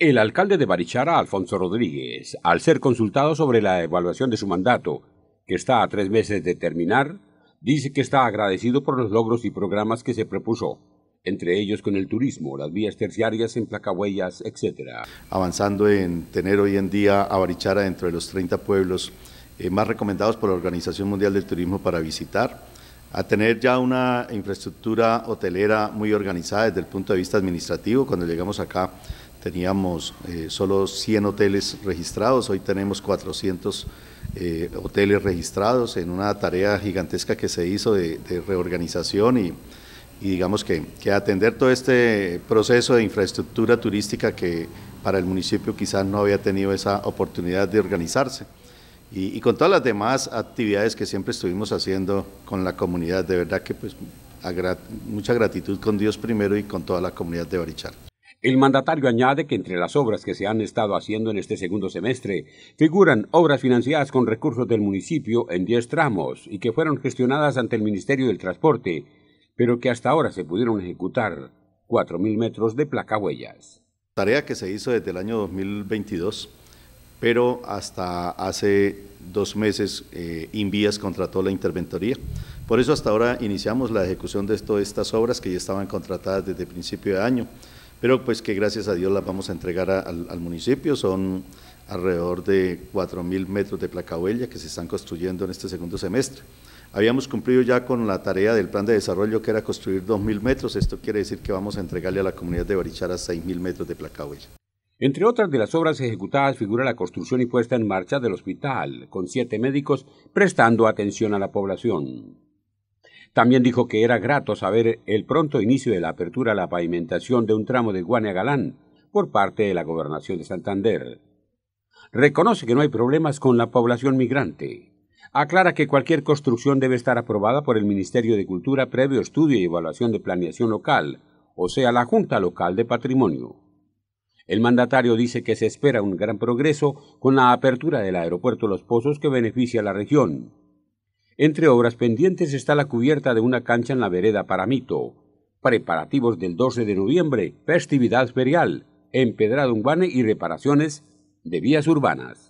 El alcalde de Barichara, Alfonso Rodríguez, al ser consultado sobre la evaluación de su mandato, que está a tres meses de terminar, dice que está agradecido por los logros y programas que se propuso, entre ellos con el turismo, las vías terciarias en placahuellas, etc. Avanzando en tener hoy en día a Barichara dentro de los 30 pueblos eh, más recomendados por la Organización Mundial del Turismo para visitar, a tener ya una infraestructura hotelera muy organizada desde el punto de vista administrativo. Cuando llegamos acá teníamos eh, solo 100 hoteles registrados, hoy tenemos 400 eh, hoteles registrados en una tarea gigantesca que se hizo de, reorganización y, digamos que, que, atender todo este proceso de infraestructura turística que para el municipio quizás no había tenido esa oportunidad de organizarse y, con todas las demás actividades que siempre estuvimos haciendo con la comunidad. De verdad que pues mucha gratitud con Dios primero y con toda la comunidad de Barichal. El mandatario añade que entre las obras que se han estado haciendo en este segundo semestre figuran obras financiadas con recursos del municipio en 10 tramos y que fueron gestionadas ante el Ministerio del Transporte, pero que hasta ahora se pudieron ejecutar 4.000 metros de placa Tarea que se hizo desde el año 2022 pero hasta hace dos meses eh, Invías contrató la interventoría. Por eso hasta ahora iniciamos la ejecución de todas estas obras que ya estaban contratadas desde principio de año, pero pues que gracias a Dios las vamos a entregar al, municipio, son alrededor de 4.000 metros de placahuella que se están construyendo en este segundo semestre. Habíamos cumplido ya con la tarea del plan de desarrollo que era construir 2.000 metros, esto quiere decir que vamos a entregarle a la comunidad de Barichara 6.000 metros de placahuella. Entre otras de las obras ejecutadas figura la construcción y puesta en marcha del hospital, con siete médicos prestando atención a la población. También dijo que era grato saber el pronto inicio de la apertura a la pavimentación de un tramo de Guanegalán por parte de la Gobernación de Santander. Reconoce que no hay problemas con la población migrante. Aclara que cualquier construcción debe estar aprobada por el Ministerio de Cultura previo estudio y evaluación de planeación local, o sea, la Junta Local de Patrimonio. El mandatario dice que se espera un gran progreso con la apertura del aeropuerto Los Pozos que beneficia a la región. Entre obras pendientes está la cubierta de una cancha en la vereda Paramito. Preparativos del 12 de noviembre, festividad ferial, empedrado guane y reparaciones de vías urbanas.